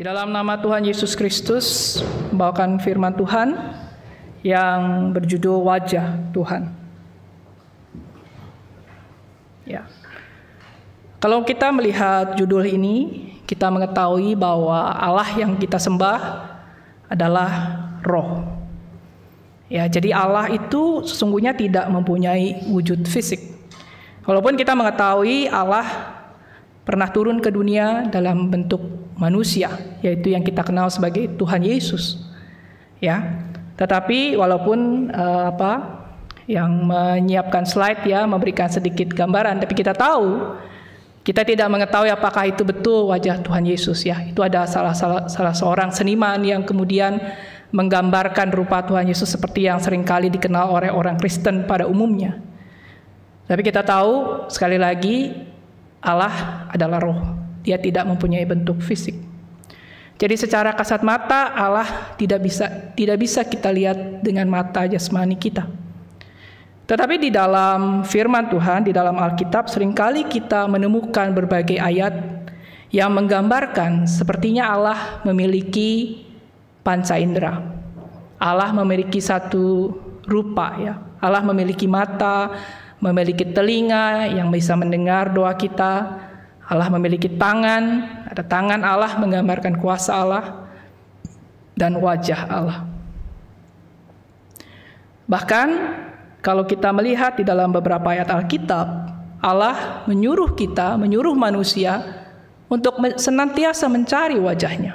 Di dalam nama Tuhan Yesus Kristus, membawakan firman Tuhan yang berjudul Wajah Tuhan. Ya. Kalau kita melihat judul ini, kita mengetahui bahwa Allah yang kita sembah adalah roh. Ya, jadi Allah itu sesungguhnya tidak mempunyai wujud fisik. Walaupun kita mengetahui Allah pernah turun ke dunia dalam bentuk manusia, yaitu yang kita kenal sebagai Tuhan Yesus. Ya. Tetapi walaupun uh, apa yang menyiapkan slide ya memberikan sedikit gambaran, tapi kita tahu kita tidak mengetahui apakah itu betul wajah Tuhan Yesus ya. Itu ada salah salah, salah seorang seniman yang kemudian menggambarkan rupa Tuhan Yesus seperti yang seringkali dikenal oleh orang Kristen pada umumnya. Tapi kita tahu sekali lagi Allah adalah roh. Dia tidak mempunyai bentuk fisik. Jadi secara kasat mata Allah tidak bisa tidak bisa kita lihat dengan mata jasmani kita. Tetapi di dalam firman Tuhan, di dalam Alkitab seringkali kita menemukan berbagai ayat yang menggambarkan sepertinya Allah memiliki panca indera. Allah memiliki satu rupa ya. Allah memiliki mata, memiliki telinga yang bisa mendengar doa kita, Allah memiliki tangan, ada tangan Allah menggambarkan kuasa Allah dan wajah Allah. Bahkan kalau kita melihat di dalam beberapa ayat Alkitab, Allah menyuruh kita, menyuruh manusia untuk senantiasa mencari wajahnya.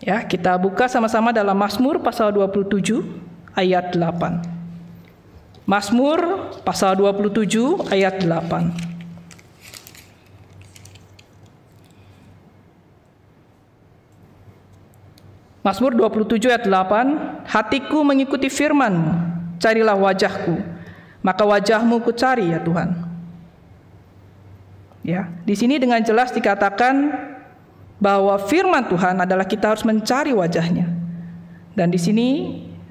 Ya, kita buka sama-sama dalam Mazmur pasal 27 ayat 8. Mazmur pasal 27 ayat 8. Mazmur 27 ayat 8, hatiku mengikuti firman carilah wajahku, maka wajahmu ku cari ya Tuhan. Ya, di sini dengan jelas dikatakan bahwa firman Tuhan adalah kita harus mencari wajahnya. Dan di sini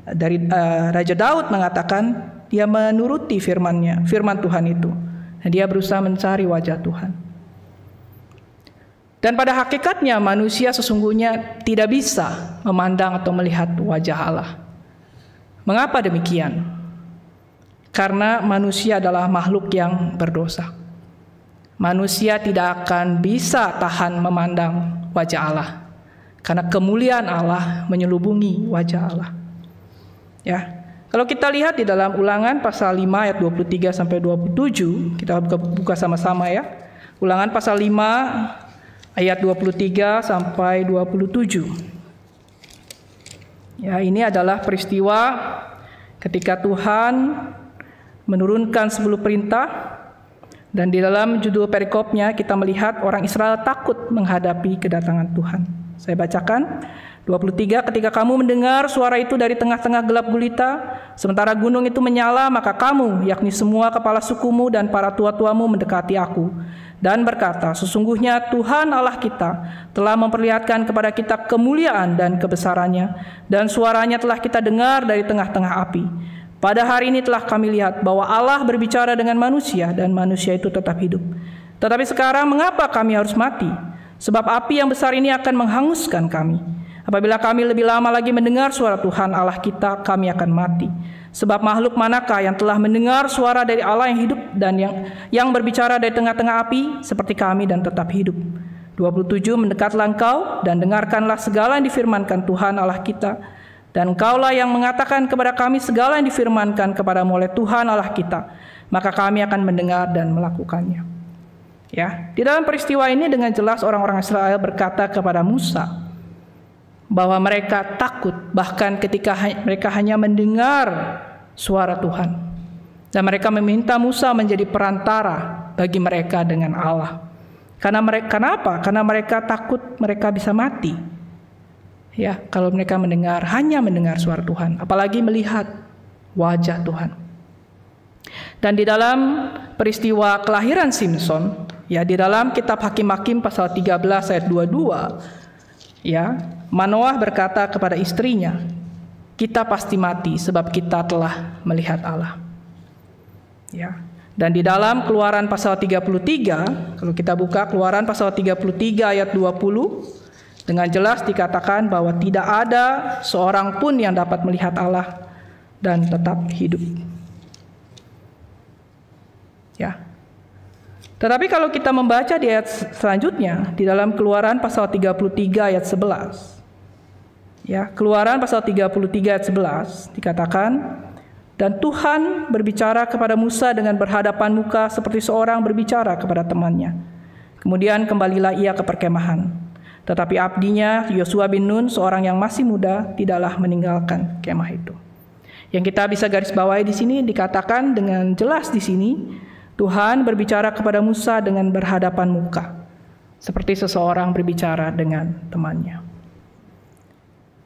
eh, dari uh, Raja Daud mengatakan dia menuruti firmannya, firman Tuhan itu. Dan Dia berusaha mencari wajah Tuhan. Dan pada hakikatnya manusia sesungguhnya tidak bisa memandang atau melihat wajah Allah. Mengapa demikian? Karena manusia adalah makhluk yang berdosa. Manusia tidak akan bisa tahan memandang wajah Allah karena kemuliaan Allah menyelubungi wajah Allah. Ya, kalau kita lihat di dalam Ulangan pasal 5 ayat 23 sampai 27, kita buka, sama-sama ya. Ulangan pasal 5 ayat 23 sampai 27. Ya, ini adalah peristiwa ketika Tuhan menurunkan 10 perintah dan di dalam judul perikopnya kita melihat orang Israel takut menghadapi kedatangan Tuhan. Saya bacakan 23 ketika kamu mendengar suara itu dari tengah-tengah gelap gulita sementara gunung itu menyala maka kamu yakni semua kepala sukumu dan para tua-tuamu mendekati aku dan berkata sesungguhnya Tuhan Allah kita telah memperlihatkan kepada kita kemuliaan dan kebesarannya dan suaranya telah kita dengar dari tengah-tengah api pada hari ini telah kami lihat bahwa Allah berbicara dengan manusia dan manusia itu tetap hidup tetapi sekarang mengapa kami harus mati sebab api yang besar ini akan menghanguskan kami Apabila kami lebih lama lagi mendengar suara Tuhan Allah kita, kami akan mati. Sebab makhluk manakah yang telah mendengar suara dari Allah yang hidup dan yang yang berbicara dari tengah-tengah api seperti kami dan tetap hidup? 27 Mendekatlah engkau dan dengarkanlah segala yang difirmankan Tuhan Allah kita dan engkaulah yang mengatakan kepada kami segala yang difirmankan kepada oleh Tuhan Allah kita, maka kami akan mendengar dan melakukannya. Ya, di dalam peristiwa ini dengan jelas orang-orang Israel berkata kepada Musa, bahwa mereka takut bahkan ketika mereka hanya mendengar suara Tuhan dan mereka meminta Musa menjadi perantara bagi mereka dengan Allah karena mereka kenapa karena mereka takut mereka bisa mati ya kalau mereka mendengar hanya mendengar suara Tuhan apalagi melihat wajah Tuhan dan di dalam peristiwa kelahiran Simpson ya di dalam kitab Hakim-hakim pasal 13 ayat 22 ya Manoah berkata kepada istrinya, "Kita pasti mati sebab kita telah melihat Allah." Ya. Dan di dalam Keluaran pasal 33, kalau kita buka Keluaran pasal 33 ayat 20, dengan jelas dikatakan bahwa tidak ada seorang pun yang dapat melihat Allah dan tetap hidup. Ya. Tetapi kalau kita membaca di ayat selanjutnya di dalam Keluaran pasal 33 ayat 11 Ya, Keluaran pasal 33 ayat 11 dikatakan, dan Tuhan berbicara kepada Musa dengan berhadapan muka seperti seorang berbicara kepada temannya. Kemudian kembalilah ia ke perkemahan. Tetapi abdinya Yosua bin Nun, seorang yang masih muda, tidaklah meninggalkan kemah itu. Yang kita bisa garis bawahi di sini dikatakan dengan jelas di sini, Tuhan berbicara kepada Musa dengan berhadapan muka, seperti seseorang berbicara dengan temannya.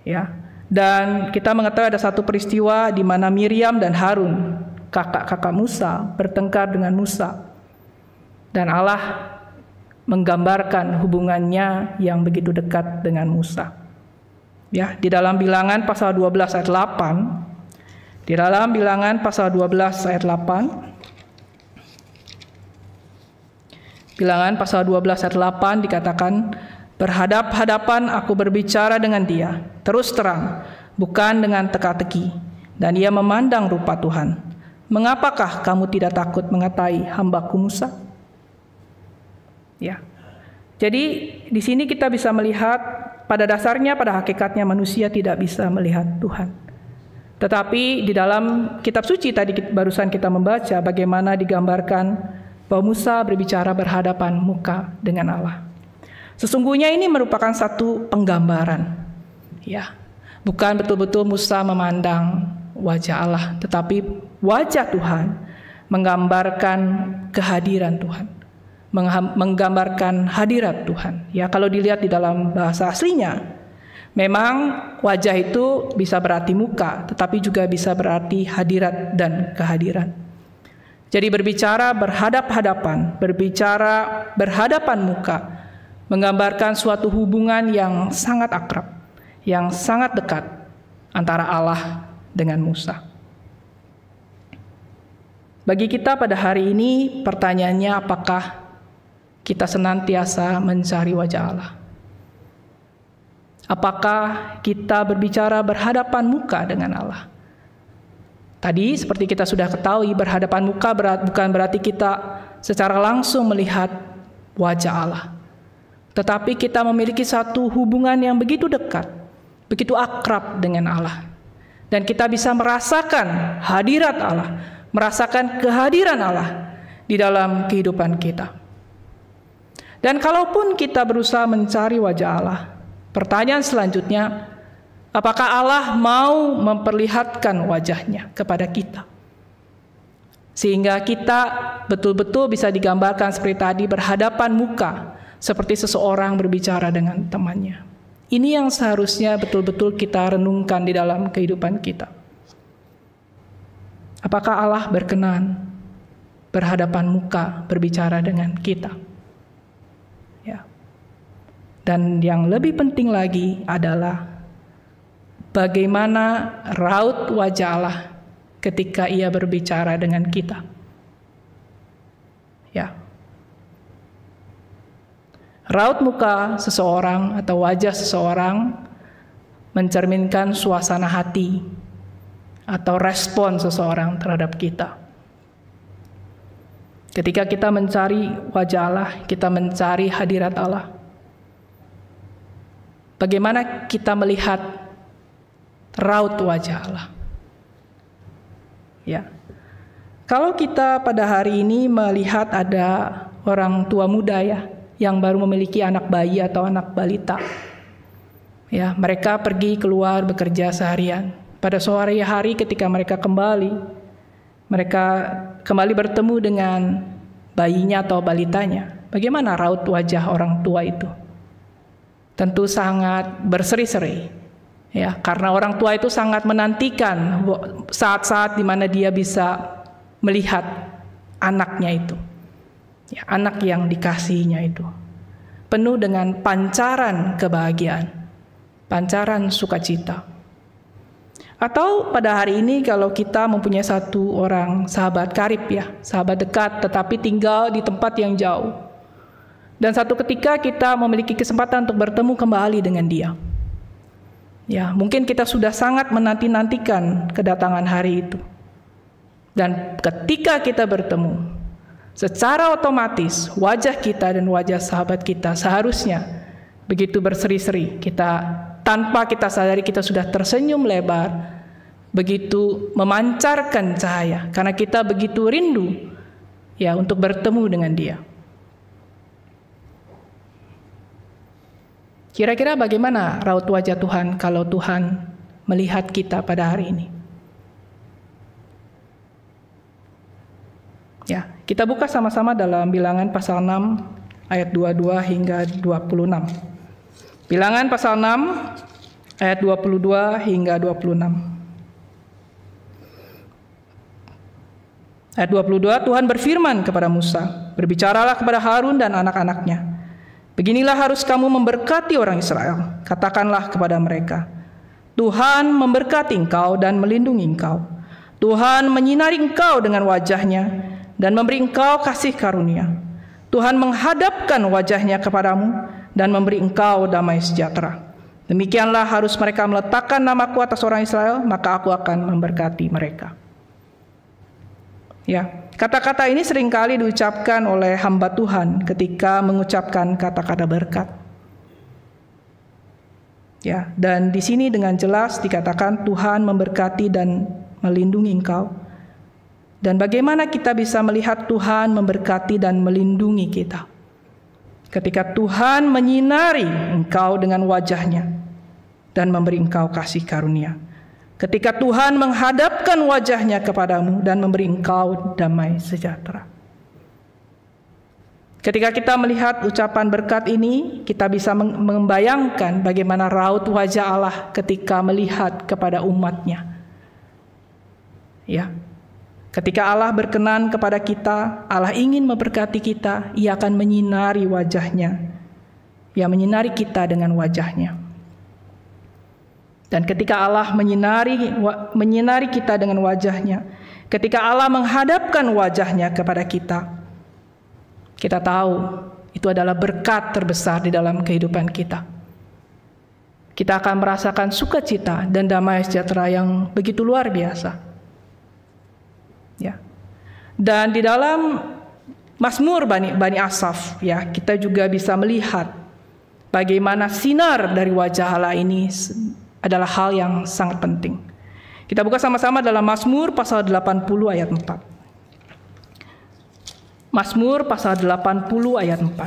Ya. Dan kita mengetahui ada satu peristiwa di mana Miriam dan Harun, kakak-kakak Musa, bertengkar dengan Musa. Dan Allah menggambarkan hubungannya yang begitu dekat dengan Musa. Ya, di dalam bilangan pasal 12 ayat 8, di dalam bilangan pasal 12 ayat 8, Bilangan pasal 12 ayat 8 dikatakan Berhadap-hadapan aku berbicara dengan dia, terus terang, bukan dengan teka-teki. Dan ia memandang rupa Tuhan. Mengapakah kamu tidak takut mengatai hambaku Musa? Ya. Jadi di sini kita bisa melihat pada dasarnya, pada hakikatnya manusia tidak bisa melihat Tuhan. Tetapi di dalam kitab suci tadi barusan kita membaca bagaimana digambarkan bahwa Musa berbicara berhadapan muka dengan Allah. Sesungguhnya ini merupakan satu penggambaran. Ya. Bukan betul-betul Musa memandang wajah Allah, tetapi wajah Tuhan menggambarkan kehadiran Tuhan, menggambarkan hadirat Tuhan. Ya, kalau dilihat di dalam bahasa aslinya, memang wajah itu bisa berarti muka, tetapi juga bisa berarti hadirat dan kehadiran. Jadi berbicara berhadap-hadapan, berbicara berhadapan muka, menggambarkan suatu hubungan yang sangat akrab, yang sangat dekat antara Allah dengan Musa. Bagi kita pada hari ini, pertanyaannya apakah kita senantiasa mencari wajah Allah? Apakah kita berbicara berhadapan muka dengan Allah? Tadi seperti kita sudah ketahui berhadapan muka berat, bukan berarti kita secara langsung melihat wajah Allah. Tetapi kita memiliki satu hubungan yang begitu dekat, begitu akrab dengan Allah. Dan kita bisa merasakan hadirat Allah, merasakan kehadiran Allah di dalam kehidupan kita. Dan kalaupun kita berusaha mencari wajah Allah, pertanyaan selanjutnya, apakah Allah mau memperlihatkan wajahnya kepada kita? Sehingga kita betul-betul bisa digambarkan seperti tadi berhadapan muka seperti seseorang berbicara dengan temannya. Ini yang seharusnya betul-betul kita renungkan di dalam kehidupan kita. Apakah Allah berkenan berhadapan muka berbicara dengan kita? Ya. Dan yang lebih penting lagi adalah bagaimana raut wajah Allah ketika ia berbicara dengan kita. Ya, Raut muka seseorang atau wajah seseorang mencerminkan suasana hati atau respon seseorang terhadap kita. Ketika kita mencari wajah Allah, kita mencari hadirat Allah. Bagaimana kita melihat raut wajah Allah? Ya. Kalau kita pada hari ini melihat ada orang tua muda ya, yang baru memiliki anak bayi atau anak balita. Ya, mereka pergi keluar bekerja seharian. Pada sore hari ketika mereka kembali, mereka kembali bertemu dengan bayinya atau balitanya. Bagaimana raut wajah orang tua itu? Tentu sangat berseri-seri. Ya, karena orang tua itu sangat menantikan saat-saat di mana dia bisa melihat anaknya itu ya, anak yang dikasihnya itu penuh dengan pancaran kebahagiaan, pancaran sukacita. Atau pada hari ini kalau kita mempunyai satu orang sahabat karib ya, sahabat dekat tetapi tinggal di tempat yang jauh. Dan satu ketika kita memiliki kesempatan untuk bertemu kembali dengan dia. Ya, mungkin kita sudah sangat menanti-nantikan kedatangan hari itu. Dan ketika kita bertemu, Secara otomatis wajah kita dan wajah sahabat kita seharusnya begitu berseri-seri. Kita tanpa kita sadari kita sudah tersenyum lebar, begitu memancarkan cahaya karena kita begitu rindu ya untuk bertemu dengan dia. Kira-kira bagaimana raut wajah Tuhan kalau Tuhan melihat kita pada hari ini? Ya, kita buka sama-sama dalam bilangan pasal 6 ayat 22 hingga 26. Bilangan pasal 6 ayat 22 hingga 26. Ayat 22, Tuhan berfirman kepada Musa, Berbicaralah kepada Harun dan anak-anaknya. Beginilah harus kamu memberkati orang Israel. Katakanlah kepada mereka, Tuhan memberkati engkau dan melindungi engkau. Tuhan menyinari engkau dengan wajahnya dan memberi engkau kasih karunia. Tuhan menghadapkan wajahnya kepadamu dan memberi engkau damai sejahtera. Demikianlah harus mereka meletakkan namaku atas orang Israel, maka aku akan memberkati mereka. Ya, kata-kata ini seringkali diucapkan oleh hamba Tuhan ketika mengucapkan kata-kata berkat. Ya, dan di sini dengan jelas dikatakan Tuhan memberkati dan melindungi engkau. Dan bagaimana kita bisa melihat Tuhan memberkati dan melindungi kita. Ketika Tuhan menyinari engkau dengan wajahnya dan memberi engkau kasih karunia. Ketika Tuhan menghadapkan wajahnya kepadamu dan memberi engkau damai sejahtera. Ketika kita melihat ucapan berkat ini, kita bisa membayangkan bagaimana raut wajah Allah ketika melihat kepada umatnya. Ya, Ketika Allah berkenan kepada kita, Allah ingin memberkati kita, Ia akan menyinari wajahnya. Ia menyinari kita dengan wajahnya. Dan ketika Allah menyinari menyinari kita dengan wajahnya, ketika Allah menghadapkan wajahnya kepada kita, kita tahu itu adalah berkat terbesar di dalam kehidupan kita. Kita akan merasakan sukacita dan damai sejahtera yang begitu luar biasa. Ya. Dan di dalam Mazmur Bani, Bani Asaf ya, kita juga bisa melihat bagaimana sinar dari wajah Allah ini adalah hal yang sangat penting. Kita buka sama-sama dalam Mazmur pasal 80 ayat 4. Mazmur pasal 80 ayat 4.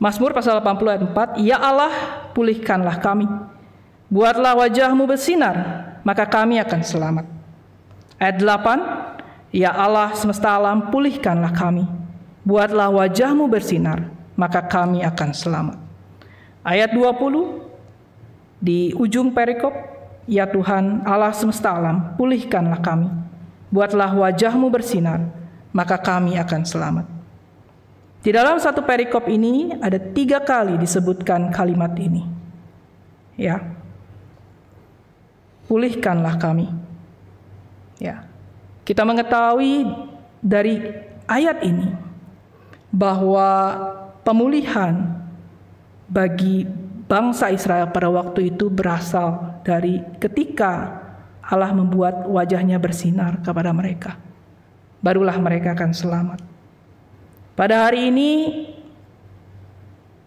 Mazmur pasal 80 ayat 4, Ya Allah, pulihkanlah kami. Buatlah wajahmu bersinar maka kami akan selamat. Ayat 8, Ya Allah semesta alam, pulihkanlah kami. Buatlah wajahmu bersinar, maka kami akan selamat. Ayat 20, di ujung perikop, Ya Tuhan Allah semesta alam, pulihkanlah kami. Buatlah wajahmu bersinar, maka kami akan selamat. Di dalam satu perikop ini ada tiga kali disebutkan kalimat ini. Ya, pulihkanlah kami. Ya. Kita mengetahui dari ayat ini bahwa pemulihan bagi bangsa Israel pada waktu itu berasal dari ketika Allah membuat wajahnya bersinar kepada mereka. Barulah mereka akan selamat. Pada hari ini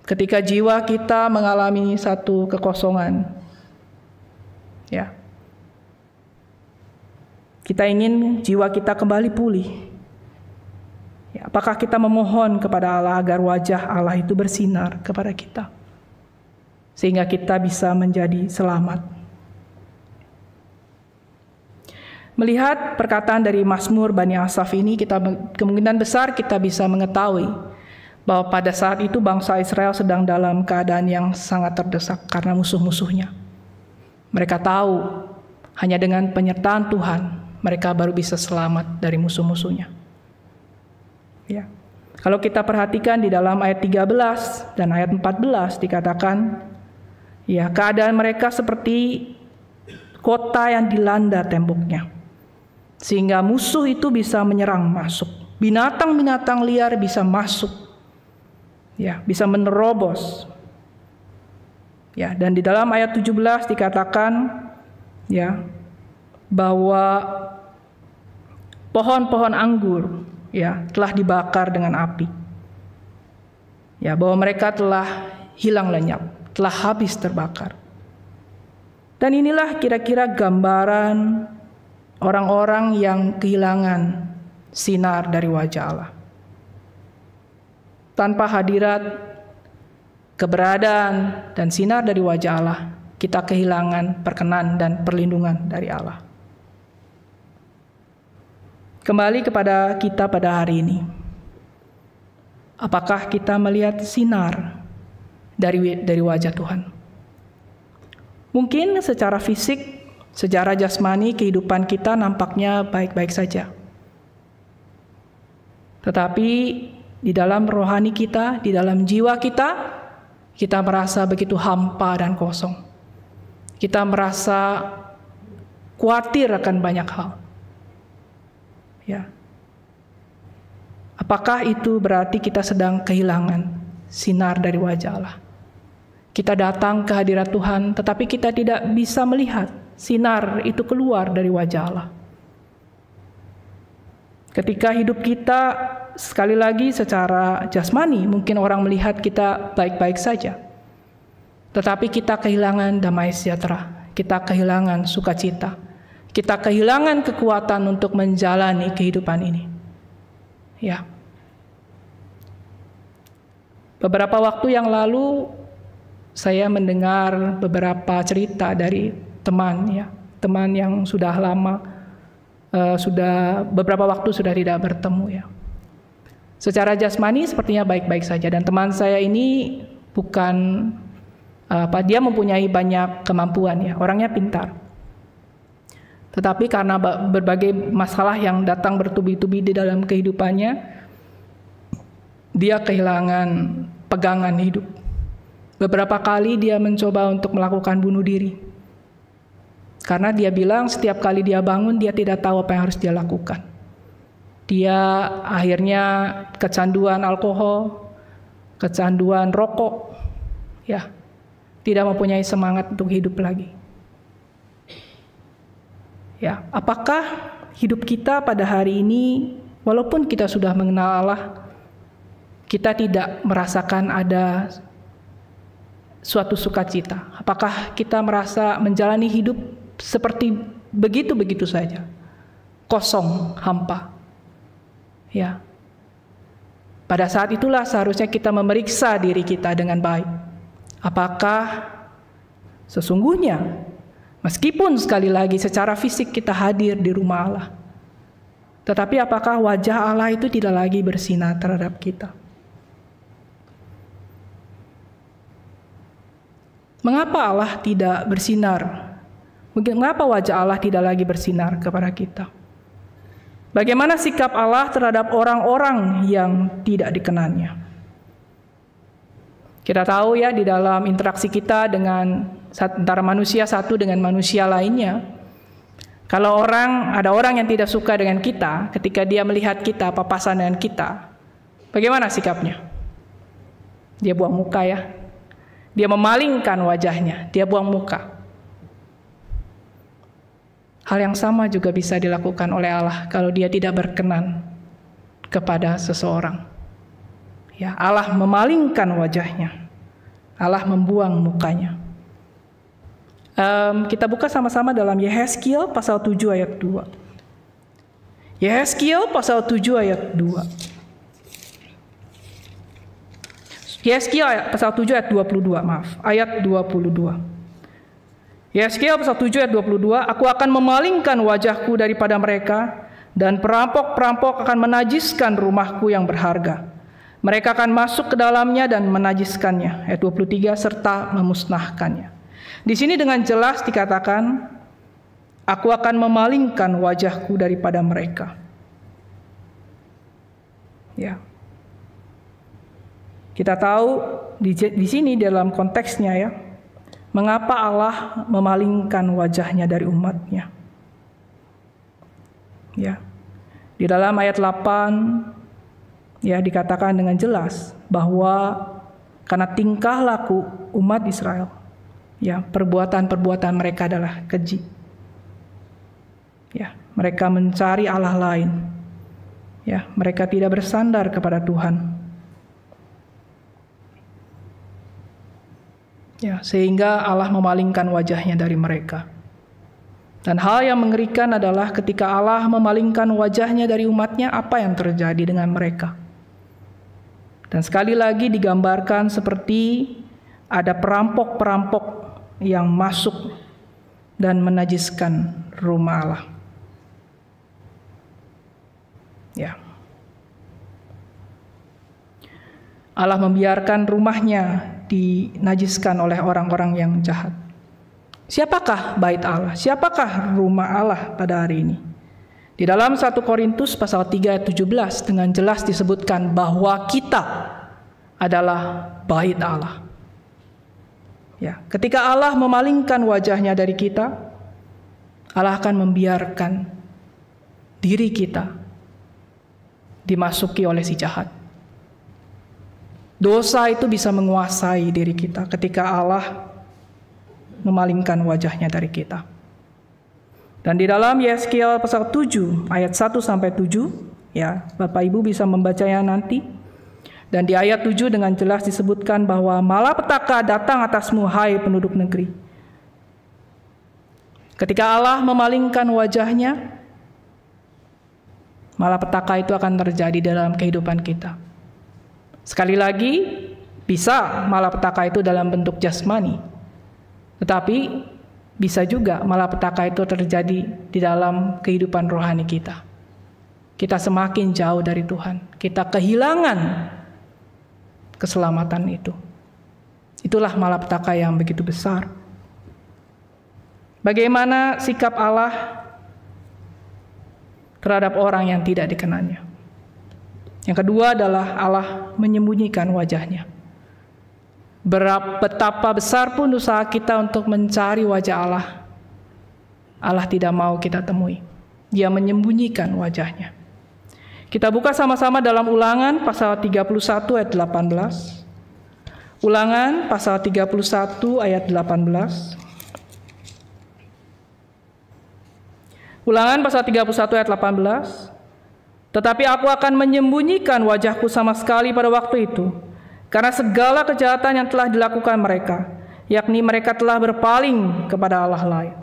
ketika jiwa kita mengalami satu kekosongan ya kita ingin jiwa kita kembali pulih. Ya, apakah kita memohon kepada Allah agar wajah Allah itu bersinar kepada kita, sehingga kita bisa menjadi selamat? Melihat perkataan dari Masmur Bani Asaf ini, kita kemungkinan besar kita bisa mengetahui bahwa pada saat itu bangsa Israel sedang dalam keadaan yang sangat terdesak karena musuh-musuhnya. Mereka tahu hanya dengan penyertaan Tuhan mereka baru bisa selamat dari musuh-musuhnya. Ya. Kalau kita perhatikan di dalam ayat 13 dan ayat 14 dikatakan ya keadaan mereka seperti kota yang dilanda temboknya. Sehingga musuh itu bisa menyerang masuk. Binatang-binatang liar bisa masuk. Ya, bisa menerobos. Ya, dan di dalam ayat 17 dikatakan ya, bahwa pohon-pohon anggur ya telah dibakar dengan api. Ya, bahwa mereka telah hilang lenyap, telah habis terbakar. Dan inilah kira-kira gambaran orang-orang yang kehilangan sinar dari wajah Allah. Tanpa hadirat, keberadaan, dan sinar dari wajah Allah, kita kehilangan perkenan dan perlindungan dari Allah kembali kepada kita pada hari ini. Apakah kita melihat sinar dari dari wajah Tuhan? Mungkin secara fisik, secara jasmani kehidupan kita nampaknya baik-baik saja. Tetapi di dalam rohani kita, di dalam jiwa kita, kita merasa begitu hampa dan kosong. Kita merasa khawatir akan banyak hal. Ya. Apakah itu berarti kita sedang kehilangan sinar dari wajah Allah? Kita datang ke hadirat Tuhan, tetapi kita tidak bisa melihat sinar itu keluar dari wajah Allah. Ketika hidup kita sekali lagi secara jasmani, mungkin orang melihat kita baik-baik saja. Tetapi kita kehilangan damai sejahtera, kita kehilangan sukacita, kita kehilangan kekuatan untuk menjalani kehidupan ini. Ya. Beberapa waktu yang lalu saya mendengar beberapa cerita dari teman ya, teman yang sudah lama uh, sudah beberapa waktu sudah tidak bertemu ya. Secara jasmani sepertinya baik-baik saja dan teman saya ini bukan apa dia mempunyai banyak kemampuan ya, orangnya pintar. Tetapi karena berbagai masalah yang datang bertubi-tubi di dalam kehidupannya, dia kehilangan pegangan hidup. Beberapa kali dia mencoba untuk melakukan bunuh diri. Karena dia bilang setiap kali dia bangun dia tidak tahu apa yang harus dia lakukan. Dia akhirnya kecanduan alkohol, kecanduan rokok, ya. Tidak mempunyai semangat untuk hidup lagi. Ya, apakah hidup kita pada hari ini walaupun kita sudah mengenal Allah kita tidak merasakan ada suatu sukacita? Apakah kita merasa menjalani hidup seperti begitu-begitu saja? Kosong, hampa. Ya. Pada saat itulah seharusnya kita memeriksa diri kita dengan baik. Apakah sesungguhnya Meskipun sekali lagi secara fisik kita hadir di rumah Allah. Tetapi apakah wajah Allah itu tidak lagi bersinar terhadap kita? Mengapa Allah tidak bersinar? Mengapa wajah Allah tidak lagi bersinar kepada kita? Bagaimana sikap Allah terhadap orang-orang yang tidak dikenannya? Kita tahu ya di dalam interaksi kita dengan antara manusia satu dengan manusia lainnya. Kalau orang ada orang yang tidak suka dengan kita, ketika dia melihat kita papasan dengan kita, bagaimana sikapnya? Dia buang muka ya. Dia memalingkan wajahnya, dia buang muka. Hal yang sama juga bisa dilakukan oleh Allah kalau dia tidak berkenan kepada seseorang. Ya, Allah memalingkan wajahnya. Allah membuang mukanya. Um, kita buka sama-sama dalam Yehezkiel pasal 7 ayat 2. Yehezkiel pasal 7 ayat 2. Yeskiel pasal 7 ayat 22, maaf, ayat 22. Yeskiel pasal 7 ayat 22, aku akan memalingkan wajahku daripada mereka dan perampok-perampok akan menajiskan rumahku yang berharga. Mereka akan masuk ke dalamnya dan menajiskannya. Ayat 23 serta memusnahkannya. Di sini dengan jelas dikatakan, aku akan memalingkan wajahku daripada mereka. Ya. Kita tahu di, di sini dalam konteksnya ya, mengapa Allah memalingkan wajahnya dari umatnya. Ya. Di dalam ayat 8 ya dikatakan dengan jelas bahwa karena tingkah laku umat Israel ya perbuatan-perbuatan mereka adalah keji ya mereka mencari allah lain ya mereka tidak bersandar kepada Tuhan ya sehingga Allah memalingkan wajahnya dari mereka dan hal yang mengerikan adalah ketika Allah memalingkan wajahnya dari umatnya apa yang terjadi dengan mereka dan sekali lagi digambarkan seperti ada perampok-perampok yang masuk dan menajiskan rumah Allah. Ya. Allah membiarkan rumahnya dinajiskan oleh orang-orang yang jahat. Siapakah bait Allah? Siapakah rumah Allah pada hari ini? Di dalam 1 Korintus pasal 3 ayat 17 dengan jelas disebutkan bahwa kita adalah bait Allah. Ya, ketika Allah memalingkan wajahnya dari kita, Allah akan membiarkan diri kita dimasuki oleh si jahat. Dosa itu bisa menguasai diri kita ketika Allah memalingkan wajahnya dari kita. Dan di dalam Yeskiel pasal 7 ayat 1 sampai 7 ya, Bapak Ibu bisa membacanya nanti. Dan di ayat 7 dengan jelas disebutkan bahwa malapetaka datang atasmu hai penduduk negeri. Ketika Allah memalingkan wajahnya, malapetaka itu akan terjadi dalam kehidupan kita. Sekali lagi, bisa malapetaka itu dalam bentuk jasmani. Tetapi bisa juga malapetaka itu terjadi di dalam kehidupan rohani kita. Kita semakin jauh dari Tuhan, kita kehilangan keselamatan itu. Itulah malapetaka yang begitu besar. Bagaimana sikap Allah terhadap orang yang tidak dikenannya? Yang kedua adalah Allah menyembunyikan wajahnya. Berapa, betapa besar pun usaha kita untuk mencari wajah Allah, Allah tidak mau kita temui. Dia menyembunyikan wajahnya. Kita buka sama-sama dalam ulangan pasal 31 ayat 18. Ulangan pasal 31 ayat 18. Ulangan pasal 31 ayat 18. Tetapi aku akan menyembunyikan wajahku sama sekali pada waktu itu karena segala kejahatan yang telah dilakukan mereka, yakni mereka telah berpaling kepada Allah lain.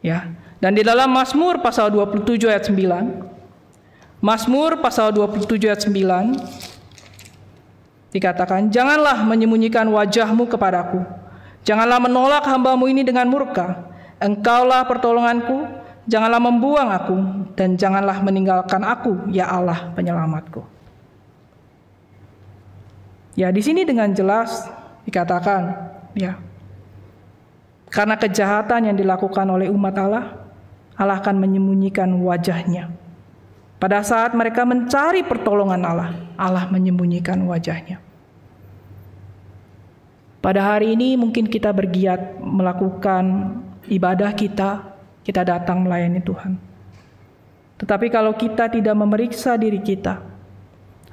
Ya. Dan di dalam Mazmur pasal 27 ayat 9, Mazmur pasal 27 ayat 9 dikatakan, "Janganlah menyembunyikan wajahmu kepadaku. Janganlah menolak hambamu ini dengan murka. Engkaulah pertolonganku, janganlah membuang aku dan janganlah meninggalkan aku, ya Allah penyelamatku." Ya, di sini dengan jelas dikatakan, ya. Karena kejahatan yang dilakukan oleh umat Allah, Allah akan menyembunyikan wajahnya. Pada saat mereka mencari pertolongan Allah, Allah menyembunyikan wajahnya. Pada hari ini mungkin kita bergiat melakukan ibadah kita, kita datang melayani Tuhan. Tetapi kalau kita tidak memeriksa diri kita,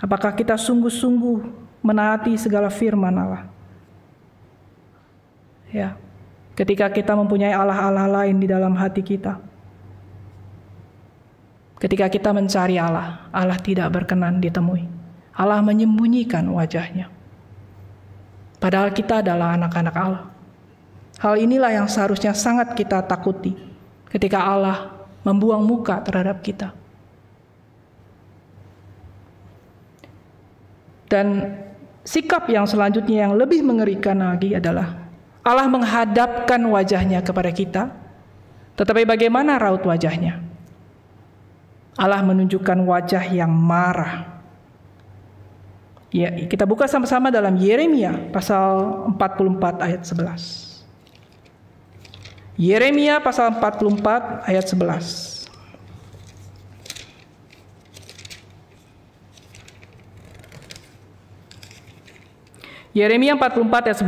apakah kita sungguh-sungguh menaati segala firman Allah. Ya. Ketika kita mempunyai Allah-Allah lain di dalam hati kita. Ketika kita mencari Allah, Allah tidak berkenan ditemui. Allah menyembunyikan wajahnya. Padahal kita adalah anak-anak Allah. Hal inilah yang seharusnya sangat kita takuti ketika Allah membuang muka terhadap kita. Dan Sikap yang selanjutnya yang lebih mengerikan lagi adalah Allah menghadapkan wajahnya kepada kita, tetapi bagaimana raut wajahnya? Allah menunjukkan wajah yang marah. Ya, kita buka sama-sama dalam Yeremia pasal 44 ayat 11. Yeremia pasal 44 ayat 11. Yeremia 44 ayat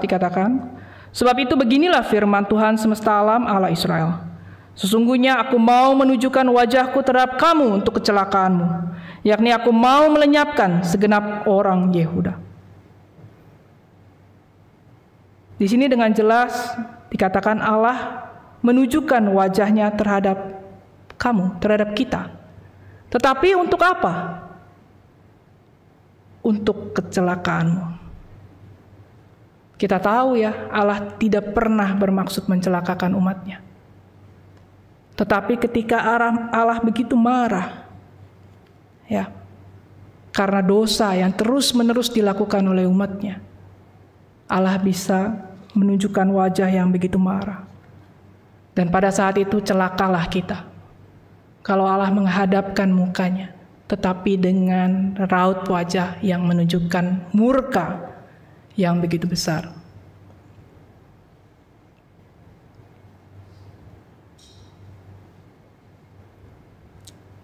11 dikatakan, Sebab itu beginilah firman Tuhan semesta alam Allah Israel. Sesungguhnya aku mau menunjukkan wajahku terhadap kamu untuk kecelakaanmu, yakni aku mau melenyapkan segenap orang Yehuda. Di sini dengan jelas dikatakan Allah menunjukkan wajahnya terhadap kamu, terhadap kita. Tetapi untuk apa? Untuk kecelakaanmu. Kita tahu ya, Allah tidak pernah bermaksud mencelakakan umatnya. Tetapi ketika Allah begitu marah, ya, karena dosa yang terus-menerus dilakukan oleh umatnya, Allah bisa menunjukkan wajah yang begitu marah. Dan pada saat itu celakalah kita. Kalau Allah menghadapkan mukanya, tetapi dengan raut wajah yang menunjukkan murka yang begitu besar.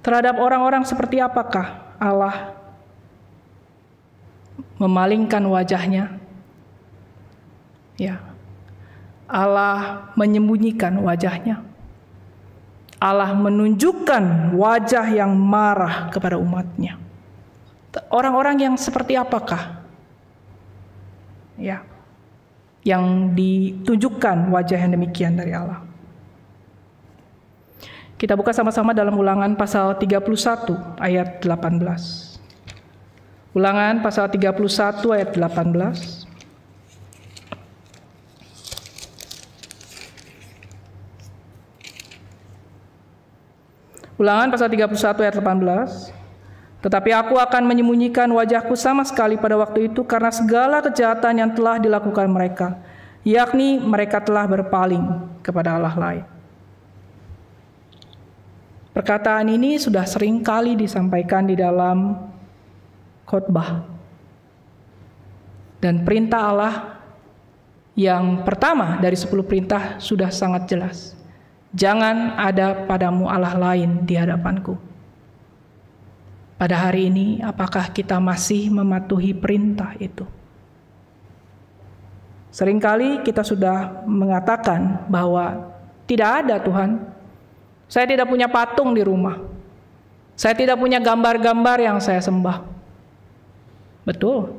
Terhadap orang-orang seperti apakah Allah memalingkan wajahnya? Ya. Allah menyembunyikan wajahnya. Allah menunjukkan wajah yang marah kepada umatnya. Orang-orang yang seperti apakah ya yang ditunjukkan wajah yang demikian dari Allah. Kita buka sama-sama dalam Ulangan pasal 31 ayat 18. Ulangan pasal 31 ayat 18. Ulangan pasal 31 ayat 18. Tetapi aku akan menyembunyikan wajahku sama sekali pada waktu itu karena segala kejahatan yang telah dilakukan mereka, yakni mereka telah berpaling kepada Allah lain. Perkataan ini sudah sering kali disampaikan di dalam khotbah. Dan perintah Allah yang pertama dari sepuluh perintah sudah sangat jelas. Jangan ada padamu Allah lain di hadapanku pada hari ini, apakah kita masih mematuhi perintah itu? Seringkali kita sudah mengatakan bahwa tidak ada Tuhan. Saya tidak punya patung di rumah. Saya tidak punya gambar-gambar yang saya sembah. Betul.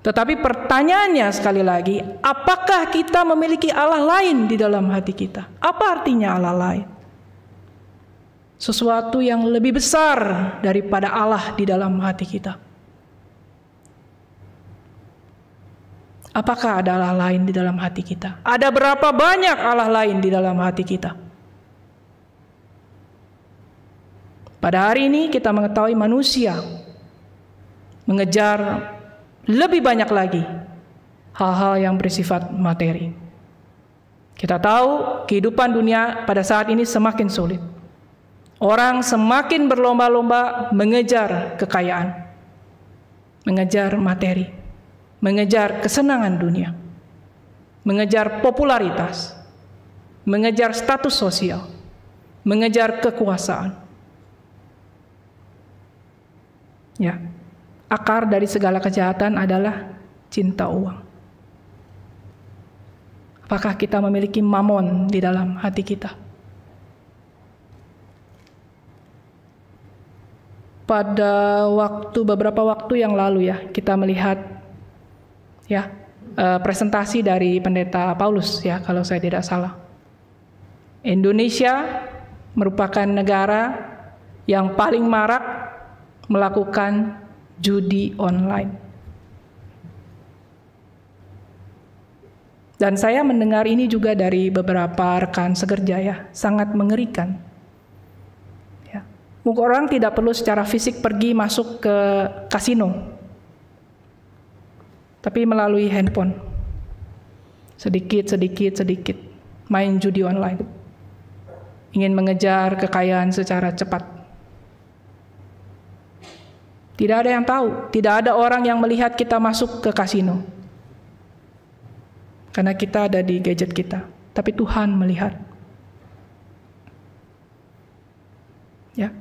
Tetapi pertanyaannya sekali lagi, apakah kita memiliki Allah lain di dalam hati kita? Apa artinya Allah lain? sesuatu yang lebih besar daripada Allah di dalam hati kita. Apakah ada Allah lain di dalam hati kita? Ada berapa banyak Allah lain di dalam hati kita? Pada hari ini kita mengetahui manusia mengejar lebih banyak lagi hal-hal yang bersifat materi. Kita tahu kehidupan dunia pada saat ini semakin sulit. Orang semakin berlomba-lomba mengejar kekayaan, mengejar materi, mengejar kesenangan dunia, mengejar popularitas, mengejar status sosial, mengejar kekuasaan. Ya. Akar dari segala kejahatan adalah cinta uang. Apakah kita memiliki mamon di dalam hati kita? pada waktu beberapa waktu yang lalu ya kita melihat ya uh, presentasi dari pendeta Paulus ya kalau saya tidak salah. Indonesia merupakan negara yang paling marak melakukan judi online. Dan saya mendengar ini juga dari beberapa rekan sekerja ya, sangat mengerikan orang tidak perlu secara fisik pergi masuk ke kasino, tapi melalui handphone. Sedikit, sedikit, sedikit main judi online, ingin mengejar kekayaan secara cepat. Tidak ada yang tahu, tidak ada orang yang melihat kita masuk ke kasino. Karena kita ada di gadget kita, tapi Tuhan melihat. Ya.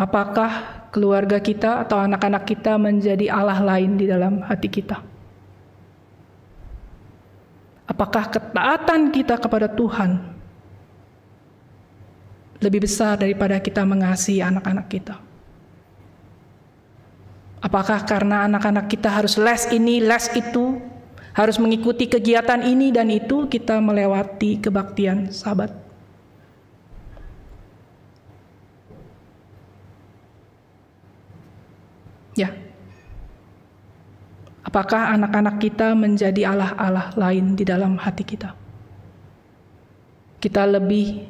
Apakah keluarga kita atau anak-anak kita menjadi Allah lain di dalam hati kita? Apakah ketaatan kita kepada Tuhan lebih besar daripada kita mengasihi anak-anak kita? Apakah karena anak-anak kita harus les ini, les itu, harus mengikuti kegiatan ini dan itu, kita melewati kebaktian sahabat? Ya. Apakah anak-anak kita menjadi Allah-Allah lain di dalam hati kita? Kita lebih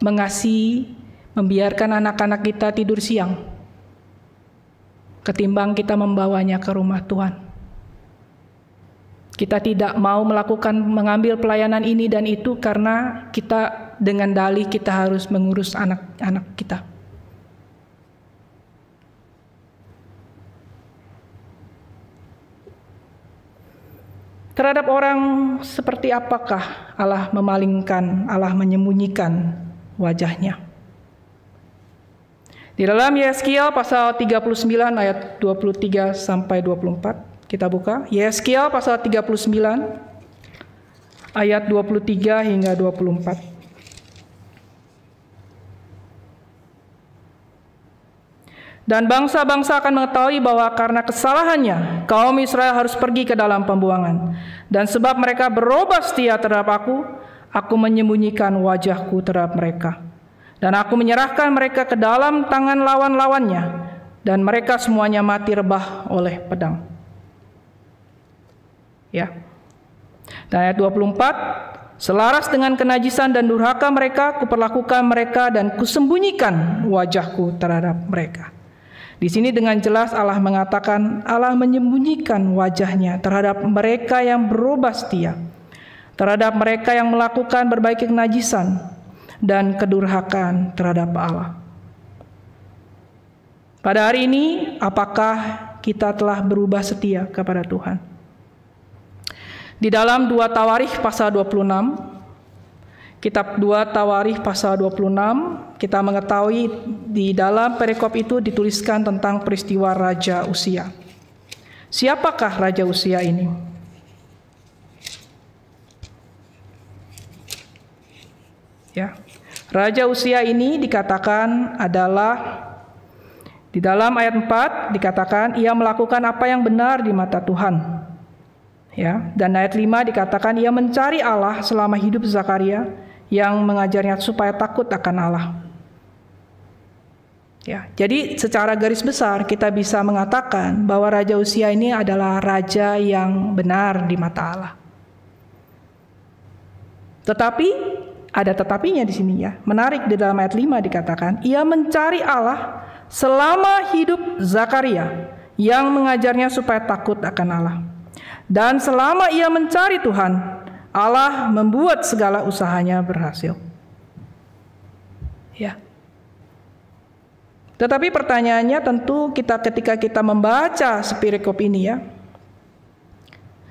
mengasihi, membiarkan anak-anak kita tidur siang, ketimbang kita membawanya ke rumah Tuhan. Kita tidak mau melakukan mengambil pelayanan ini dan itu karena kita dengan dalih kita harus mengurus anak-anak kita. Terhadap orang seperti apakah Allah memalingkan, Allah menyembunyikan wajahnya. Di dalam Yeskiel pasal 39 ayat 23 sampai 24, kita buka. Yeskiel pasal 39 ayat 23 hingga 24. Dan bangsa-bangsa akan mengetahui bahwa karena kesalahannya, kaum Israel harus pergi ke dalam pembuangan. Dan sebab mereka berubah setia terhadap aku, aku menyembunyikan wajahku terhadap mereka. Dan aku menyerahkan mereka ke dalam tangan lawan-lawannya, dan mereka semuanya mati rebah oleh pedang. Ya. Dan ayat 24, Selaras dengan kenajisan dan durhaka mereka, kuperlakukan mereka dan kusembunyikan wajahku terhadap mereka. Di sini dengan jelas Allah mengatakan Allah menyembunyikan wajahnya terhadap mereka yang berubah setia, terhadap mereka yang melakukan berbagai kenajisan dan kedurhakan terhadap Allah. Pada hari ini, apakah kita telah berubah setia kepada Tuhan? Di dalam dua Tawarikh pasal 26 Kitab 2 Tawarih pasal 26 kita mengetahui di dalam perikop itu dituliskan tentang peristiwa Raja Usia. Siapakah Raja Usia ini? Ya. Raja Usia ini dikatakan adalah di dalam ayat 4 dikatakan ia melakukan apa yang benar di mata Tuhan. Ya, dan ayat 5 dikatakan ia mencari Allah selama hidup Zakaria yang mengajarnya supaya takut akan Allah. Ya, jadi secara garis besar kita bisa mengatakan bahwa Raja Usia ini adalah raja yang benar di mata Allah. Tetapi ada tetapinya di sini ya. Menarik di dalam ayat 5 dikatakan, ia mencari Allah selama hidup Zakaria yang mengajarnya supaya takut akan Allah. Dan selama ia mencari Tuhan, Allah membuat segala usahanya berhasil. Ya. Tetapi pertanyaannya tentu kita ketika kita membaca spirit sepirikop ini ya.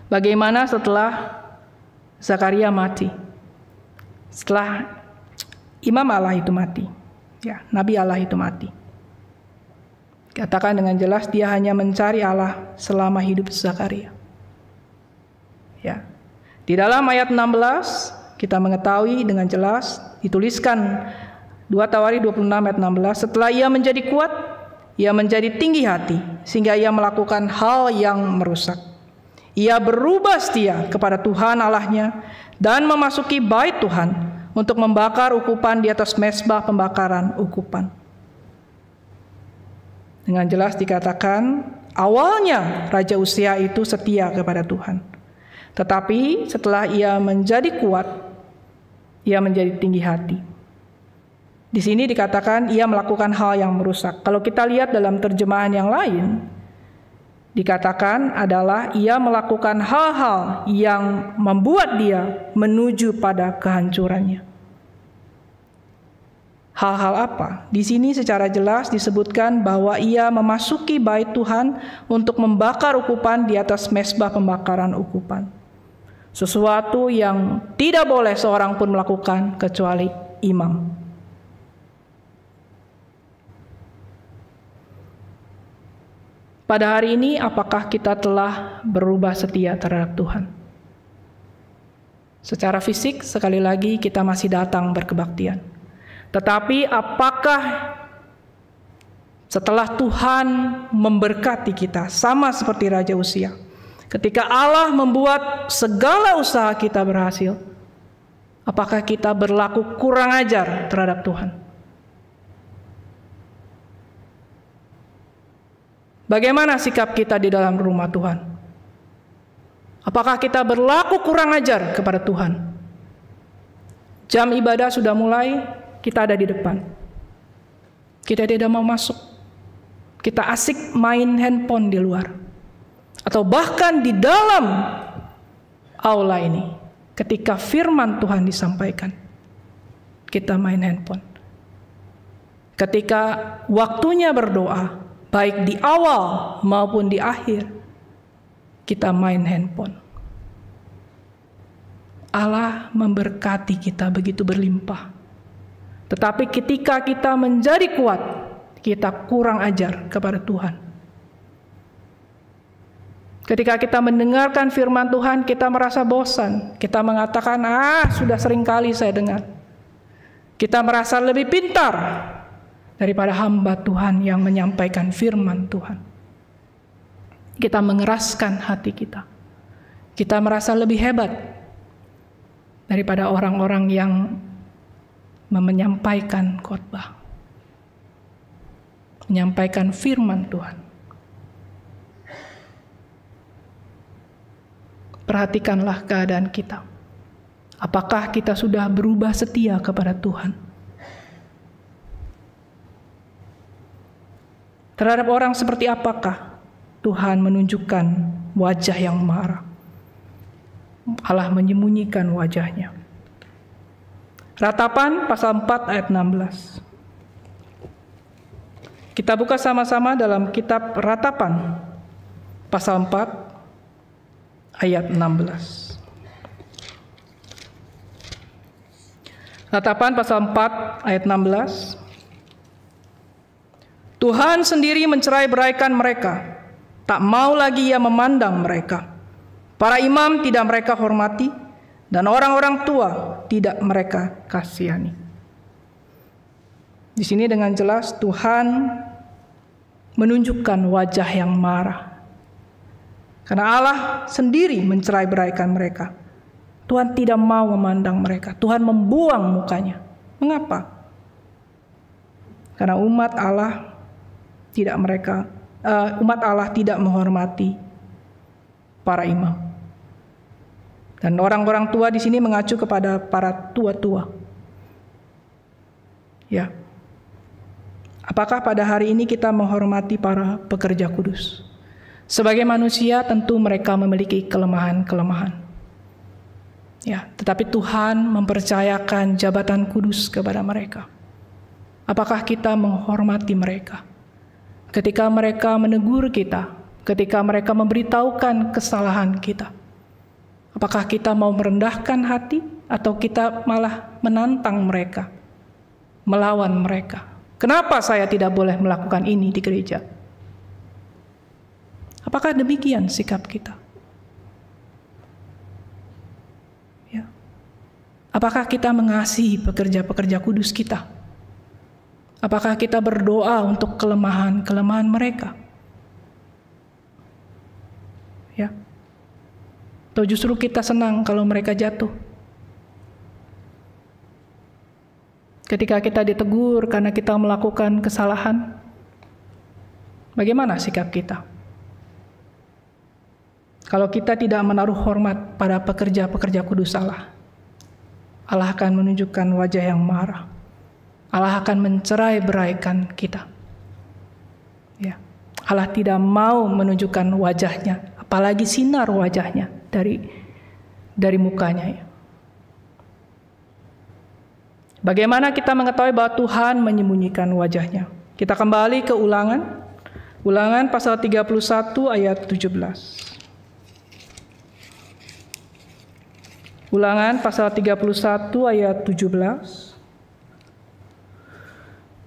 Bagaimana setelah Zakaria mati? Setelah imam Allah itu mati. Ya, nabi Allah itu mati. Katakan dengan jelas dia hanya mencari Allah selama hidup Zakaria. Ya. Di dalam ayat 16 kita mengetahui dengan jelas dituliskan 2 Tawari 26 ayat 16 setelah ia menjadi kuat ia menjadi tinggi hati sehingga ia melakukan hal yang merusak. Ia berubah setia kepada Tuhan Allahnya dan memasuki bait Tuhan untuk membakar ukupan di atas mesbah pembakaran ukupan. Dengan jelas dikatakan, awalnya Raja Usia itu setia kepada Tuhan. Tetapi setelah ia menjadi kuat, ia menjadi tinggi hati. Di sini dikatakan ia melakukan hal yang merusak. Kalau kita lihat dalam terjemahan yang lain, dikatakan adalah ia melakukan hal-hal yang membuat dia menuju pada kehancurannya. Hal-hal apa? Di sini secara jelas disebutkan bahwa ia memasuki bait Tuhan untuk membakar ukupan di atas mesbah pembakaran ukupan. Sesuatu yang tidak boleh seorang pun melakukan kecuali imam. Pada hari ini, apakah kita telah berubah setia terhadap Tuhan? Secara fisik, sekali lagi kita masih datang berkebaktian. Tetapi apakah setelah Tuhan memberkati kita sama seperti Raja Usia. Ketika Allah membuat segala usaha kita berhasil, apakah kita berlaku kurang ajar terhadap Tuhan? Bagaimana sikap kita di dalam rumah Tuhan? Apakah kita berlaku kurang ajar kepada Tuhan? Jam ibadah sudah mulai, kita ada di depan. Kita tidak mau masuk. Kita asik main handphone di luar atau bahkan di dalam aula ini ketika firman Tuhan disampaikan kita main handphone ketika waktunya berdoa baik di awal maupun di akhir kita main handphone Allah memberkati kita begitu berlimpah tetapi ketika kita menjadi kuat kita kurang ajar kepada Tuhan Ketika kita mendengarkan firman Tuhan, kita merasa bosan. Kita mengatakan, "Ah, sudah sering kali saya dengar." Kita merasa lebih pintar daripada hamba Tuhan yang menyampaikan firman Tuhan. Kita mengeraskan hati kita. Kita merasa lebih hebat daripada orang-orang yang menyampaikan khotbah. Menyampaikan firman Tuhan. perhatikanlah keadaan kita. Apakah kita sudah berubah setia kepada Tuhan? Terhadap orang seperti apakah Tuhan menunjukkan wajah yang marah? Allah menyembunyikan wajahnya. Ratapan pasal 4 ayat 16. Kita buka sama-sama dalam kitab Ratapan pasal 4 ayat 16. Natapan pasal 4 ayat 16. Tuhan sendiri mencerai beraikan mereka. Tak mau lagi ia memandang mereka. Para imam tidak mereka hormati dan orang-orang tua tidak mereka kasihani. Di sini dengan jelas Tuhan menunjukkan wajah yang marah. Karena Allah sendiri mencerai-beraikan mereka. Tuhan tidak mau memandang mereka. Tuhan membuang mukanya. Mengapa? Karena umat Allah tidak mereka uh, umat Allah tidak menghormati para imam. Dan orang-orang tua di sini mengacu kepada para tua-tua. Ya. Apakah pada hari ini kita menghormati para pekerja kudus? Sebagai manusia tentu mereka memiliki kelemahan-kelemahan. Ya, tetapi Tuhan mempercayakan jabatan kudus kepada mereka. Apakah kita menghormati mereka? Ketika mereka menegur kita, ketika mereka memberitahukan kesalahan kita. Apakah kita mau merendahkan hati atau kita malah menantang mereka, melawan mereka? Kenapa saya tidak boleh melakukan ini di gereja? Apakah demikian sikap kita? Ya. Apakah kita mengasihi pekerja-pekerja kudus kita? Apakah kita berdoa untuk kelemahan-kelemahan mereka? Ya. Atau justru kita senang kalau mereka jatuh? Ketika kita ditegur karena kita melakukan kesalahan, bagaimana sikap kita? Kalau kita tidak menaruh hormat pada pekerja-pekerja kudus Allah, Allah akan menunjukkan wajah yang marah. Allah akan mencerai beraikan kita. Ya. Allah tidak mau menunjukkan wajahnya, apalagi sinar wajahnya dari dari mukanya. Ya. Bagaimana kita mengetahui bahwa Tuhan menyembunyikan wajahnya? Kita kembali ke ulangan. Ulangan pasal 31 ayat 17. Ulangan pasal 31 ayat 17.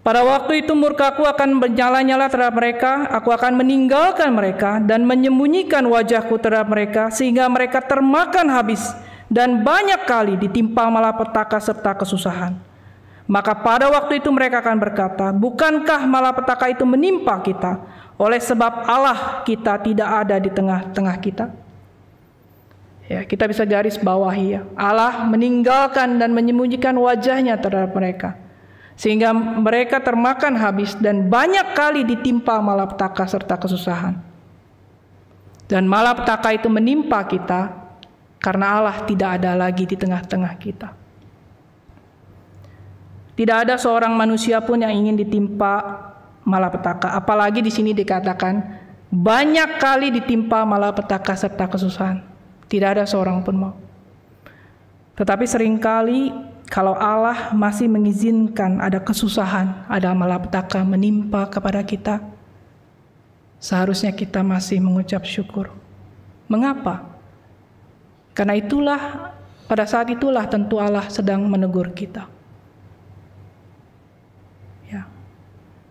Pada waktu itu murkaku akan menyala-nyala terhadap mereka, aku akan meninggalkan mereka dan menyembunyikan wajahku terhadap mereka sehingga mereka termakan habis dan banyak kali ditimpa malapetaka serta kesusahan. Maka pada waktu itu mereka akan berkata, bukankah malapetaka itu menimpa kita oleh sebab Allah kita tidak ada di tengah-tengah kita? Ya, kita bisa garis bawahi ya. Allah meninggalkan dan menyembunyikan wajahnya terhadap mereka. Sehingga mereka termakan habis dan banyak kali ditimpa malapetaka serta kesusahan. Dan malapetaka itu menimpa kita karena Allah tidak ada lagi di tengah-tengah kita. Tidak ada seorang manusia pun yang ingin ditimpa malapetaka. Apalagi di sini dikatakan banyak kali ditimpa malapetaka serta kesusahan. Tidak ada seorang pun mau. Tetapi seringkali kalau Allah masih mengizinkan ada kesusahan, ada malapetaka menimpa kepada kita, seharusnya kita masih mengucap syukur. Mengapa? Karena itulah pada saat itulah tentu Allah sedang menegur kita. Ya.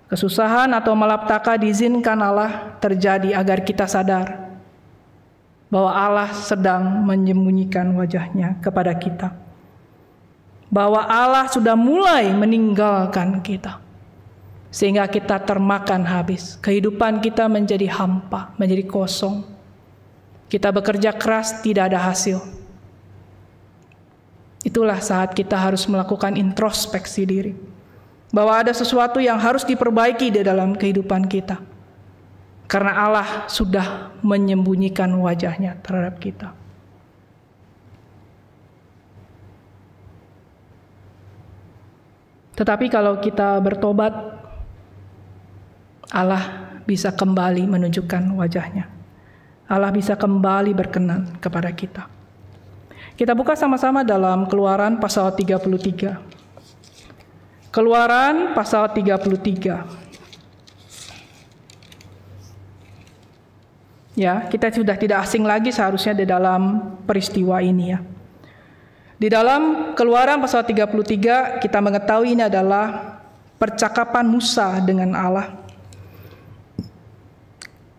Kesusahan atau malapetaka diizinkan Allah terjadi agar kita sadar bahwa Allah sedang menyembunyikan wajahnya kepada kita. Bahwa Allah sudah mulai meninggalkan kita. Sehingga kita termakan habis. Kehidupan kita menjadi hampa, menjadi kosong. Kita bekerja keras, tidak ada hasil. Itulah saat kita harus melakukan introspeksi diri. Bahwa ada sesuatu yang harus diperbaiki di dalam kehidupan kita karena Allah sudah menyembunyikan wajahnya terhadap kita. Tetapi kalau kita bertobat, Allah bisa kembali menunjukkan wajahnya. Allah bisa kembali berkenan kepada kita. Kita buka sama-sama dalam Keluaran pasal 33. Keluaran pasal 33. Ya, kita sudah tidak asing lagi seharusnya di dalam peristiwa ini ya. Di dalam Keluaran pasal 33 kita mengetahui ini adalah percakapan Musa dengan Allah.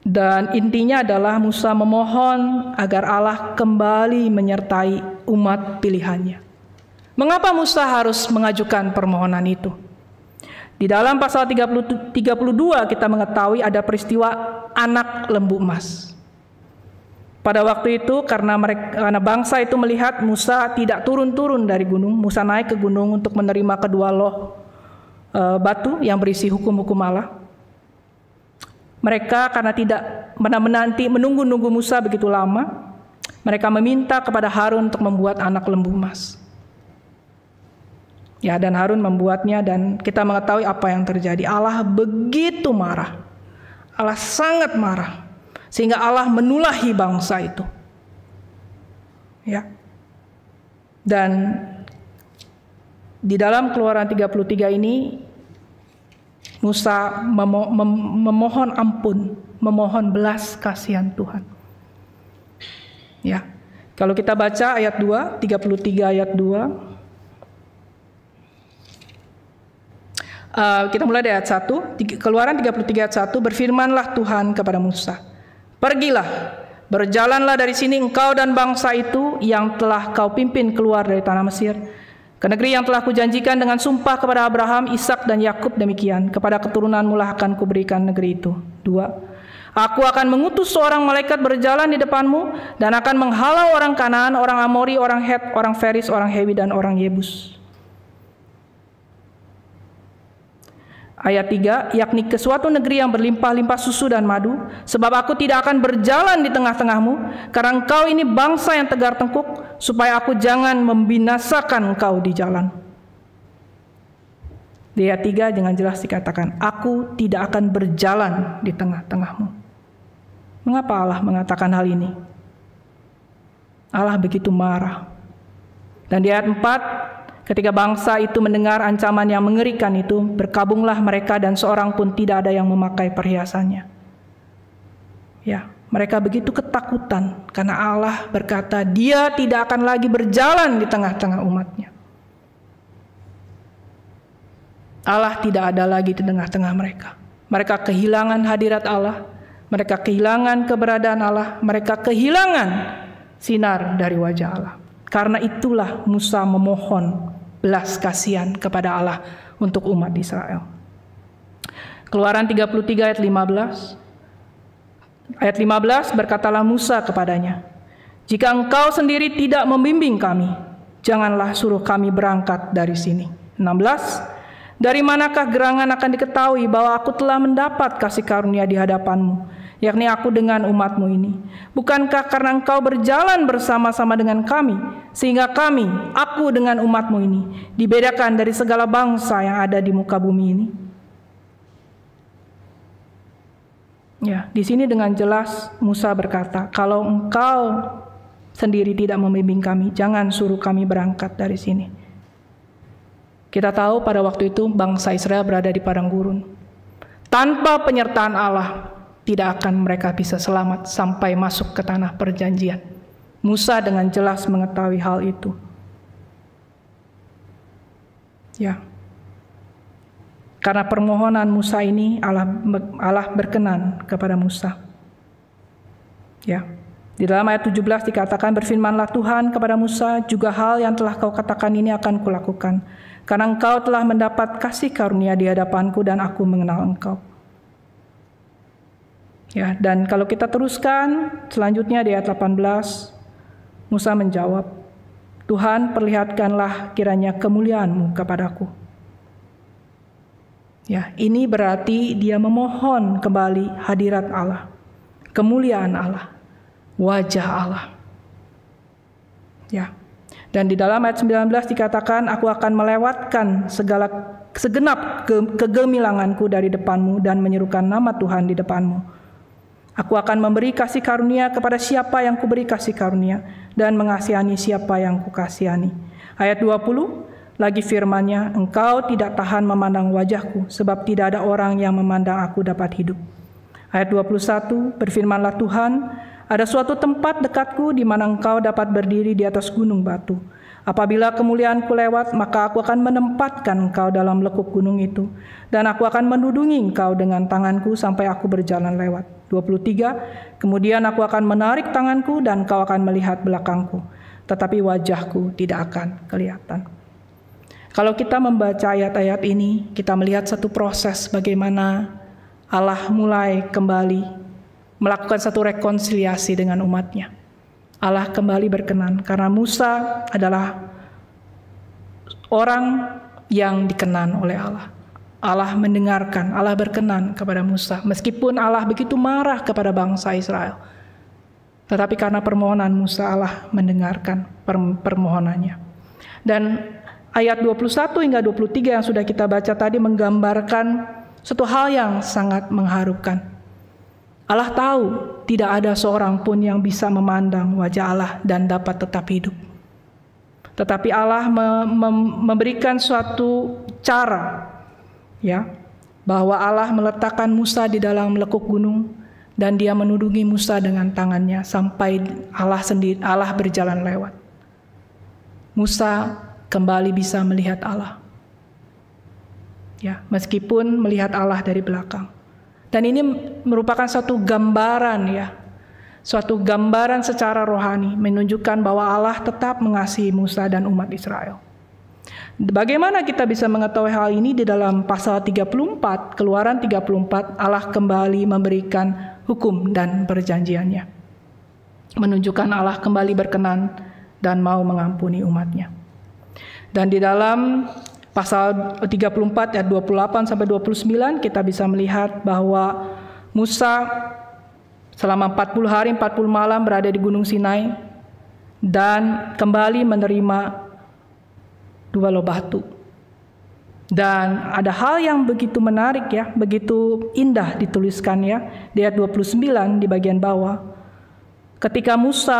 Dan intinya adalah Musa memohon agar Allah kembali menyertai umat pilihannya. Mengapa Musa harus mengajukan permohonan itu? Di dalam pasal 32 kita mengetahui ada peristiwa anak lembu emas. Pada waktu itu karena mereka karena bangsa itu melihat Musa tidak turun-turun dari gunung, Musa naik ke gunung untuk menerima kedua loh e, batu yang berisi hukum-hukum Allah. Mereka karena tidak menanti menunggu-nunggu Musa begitu lama, mereka meminta kepada Harun untuk membuat anak lembu emas. Ya, dan Harun membuatnya dan kita mengetahui apa yang terjadi. Allah begitu marah. Allah sangat marah sehingga Allah menulahi bangsa itu. Ya. Dan di dalam Keluaran 33 ini Musa memo mem memohon ampun, memohon belas kasihan Tuhan. Ya. Kalau kita baca ayat 2, 33 ayat 2, Eh, kita mulai dari ayat 1, Keluaran 33 ayat 1, berfirmanlah Tuhan kepada Musa, "Pergilah, berjalanlah dari sini engkau dan bangsa itu yang telah kau pimpin keluar dari tanah Mesir, ke negeri yang telah kujanjikan dengan sumpah kepada Abraham, Ishak dan Yakub demikian, kepada keturunanmu lah akan kuberikan negeri itu." Dua, Aku akan mengutus seorang malaikat berjalan di depanmu dan akan menghalau orang Kanaan, orang Amori, orang Het, orang Feris, orang Hewi dan orang Yebus. Ayat 3, yakni ke suatu negeri yang berlimpah-limpah susu dan madu, sebab aku tidak akan berjalan di tengah-tengahmu, karena engkau ini bangsa yang tegar tengkuk, supaya aku jangan membinasakan engkau di jalan. Di ayat 3 dengan jelas dikatakan, aku tidak akan berjalan di tengah-tengahmu. Mengapa Allah mengatakan hal ini? Allah begitu marah. Dan di ayat 4, Ketika bangsa itu mendengar ancaman yang mengerikan itu, berkabunglah mereka dan seorang pun tidak ada yang memakai perhiasannya. Ya, mereka begitu ketakutan karena Allah berkata, "Dia tidak akan lagi berjalan di tengah-tengah umatnya." Allah tidak ada lagi di tengah-tengah mereka. Mereka kehilangan hadirat Allah, mereka kehilangan keberadaan Allah, mereka kehilangan sinar dari wajah Allah. Karena itulah Musa memohon belas kasihan kepada Allah untuk umat Israel. Keluaran 33 ayat 15. Ayat 15 berkatalah Musa kepadanya, "Jika engkau sendiri tidak membimbing kami, janganlah suruh kami berangkat dari sini." 16. Dari manakah gerangan akan diketahui bahwa aku telah mendapat kasih karunia di hadapanmu? yakni aku dengan umatmu ini. Bukankah karena engkau berjalan bersama-sama dengan kami, sehingga kami, aku dengan umatmu ini, dibedakan dari segala bangsa yang ada di muka bumi ini? Ya, di sini dengan jelas Musa berkata, kalau engkau sendiri tidak membimbing kami, jangan suruh kami berangkat dari sini. Kita tahu pada waktu itu bangsa Israel berada di padang gurun. Tanpa penyertaan Allah, tidak akan mereka bisa selamat sampai masuk ke tanah perjanjian. Musa dengan jelas mengetahui hal itu. Ya. Karena permohonan Musa ini Allah Allah berkenan kepada Musa. Ya. Di dalam ayat 17 dikatakan berfirmanlah Tuhan kepada Musa, juga hal yang telah kau katakan ini akan kulakukan, karena engkau telah mendapat kasih karunia di hadapanku dan aku mengenal engkau. Ya, dan kalau kita teruskan selanjutnya di ayat 18 Musa menjawab, "Tuhan, perlihatkanlah kiranya kemuliaan-Mu kepadaku." Ya, ini berarti dia memohon kembali hadirat Allah, kemuliaan Allah, wajah Allah. Ya. Dan di dalam ayat 19 dikatakan, "Aku akan melewatkan segala segenap ke, kegemilanganku dari depanmu dan menyerukan nama Tuhan di depanmu." Aku akan memberi kasih karunia kepada siapa yang kuberi kasih karunia dan mengasihani siapa yang kukasihani. Ayat 20, lagi firmannya, engkau tidak tahan memandang wajahku sebab tidak ada orang yang memandang aku dapat hidup. Ayat 21, berfirmanlah Tuhan, ada suatu tempat dekatku di mana engkau dapat berdiri di atas gunung batu. Apabila kemuliaanku lewat, maka aku akan menempatkan engkau dalam lekuk gunung itu, dan aku akan menudungi engkau dengan tanganku sampai aku berjalan lewat. 23 Kemudian aku akan menarik tanganku dan kau akan melihat belakangku tetapi wajahku tidak akan kelihatan. Kalau kita membaca ayat-ayat ini, kita melihat satu proses bagaimana Allah mulai kembali melakukan satu rekonsiliasi dengan umatnya. Allah kembali berkenan karena Musa adalah orang yang dikenan oleh Allah. Allah mendengarkan, Allah berkenan kepada Musa. Meskipun Allah begitu marah kepada bangsa Israel. Tetapi karena permohonan Musa, Allah mendengarkan permohonannya. Dan ayat 21 hingga 23 yang sudah kita baca tadi menggambarkan satu hal yang sangat mengharukan. Allah tahu tidak ada seorang pun yang bisa memandang wajah Allah dan dapat tetap hidup. Tetapi Allah memberikan suatu cara ya bahwa Allah meletakkan Musa di dalam lekuk gunung dan dia menudungi Musa dengan tangannya sampai Allah sendiri Allah berjalan lewat. Musa kembali bisa melihat Allah. Ya, meskipun melihat Allah dari belakang. Dan ini merupakan suatu gambaran ya. Suatu gambaran secara rohani menunjukkan bahwa Allah tetap mengasihi Musa dan umat Israel. Bagaimana kita bisa mengetahui hal ini di dalam pasal 34, Keluaran 34, Allah kembali memberikan hukum dan perjanjiannya. Menunjukkan Allah kembali berkenan dan mau mengampuni umatnya. Dan di dalam pasal 34 ayat 28 sampai 29 kita bisa melihat bahwa Musa selama 40 hari 40 malam berada di Gunung Sinai dan kembali menerima dua loh batu. Dan ada hal yang begitu menarik ya, begitu indah dituliskan ya di ayat 29 di bagian bawah. Ketika Musa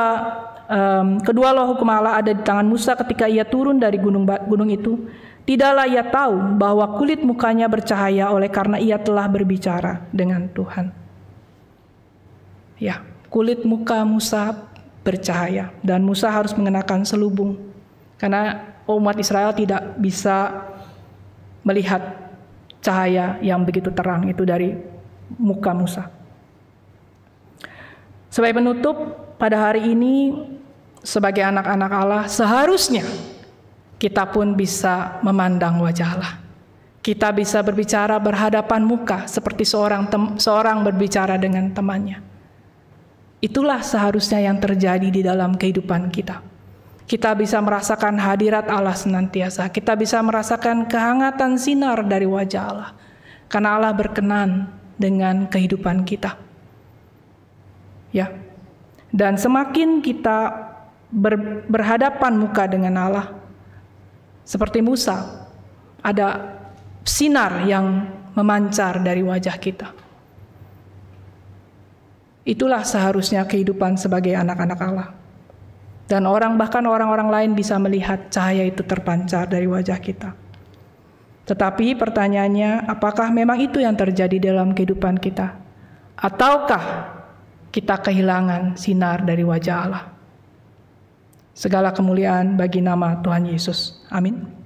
um, kedua loh hukum Allah ada di tangan Musa ketika ia turun dari gunung gunung itu, tidaklah ia tahu bahwa kulit mukanya bercahaya oleh karena ia telah berbicara dengan Tuhan. Ya, kulit muka Musa bercahaya dan Musa harus mengenakan selubung karena umat Israel tidak bisa melihat cahaya yang begitu terang itu dari muka Musa. Sebagai penutup, pada hari ini sebagai anak-anak Allah seharusnya kita pun bisa memandang wajah Allah. Kita bisa berbicara berhadapan muka seperti seorang seorang berbicara dengan temannya. Itulah seharusnya yang terjadi di dalam kehidupan kita. Kita bisa merasakan hadirat Allah senantiasa. Kita bisa merasakan kehangatan sinar dari wajah Allah. Karena Allah berkenan dengan kehidupan kita. Ya. Dan semakin kita ber, berhadapan muka dengan Allah, seperti Musa, ada sinar yang memancar dari wajah kita. Itulah seharusnya kehidupan sebagai anak-anak Allah dan orang bahkan orang-orang lain bisa melihat cahaya itu terpancar dari wajah kita. Tetapi pertanyaannya, apakah memang itu yang terjadi dalam kehidupan kita? Ataukah kita kehilangan sinar dari wajah Allah? Segala kemuliaan bagi nama Tuhan Yesus. Amin.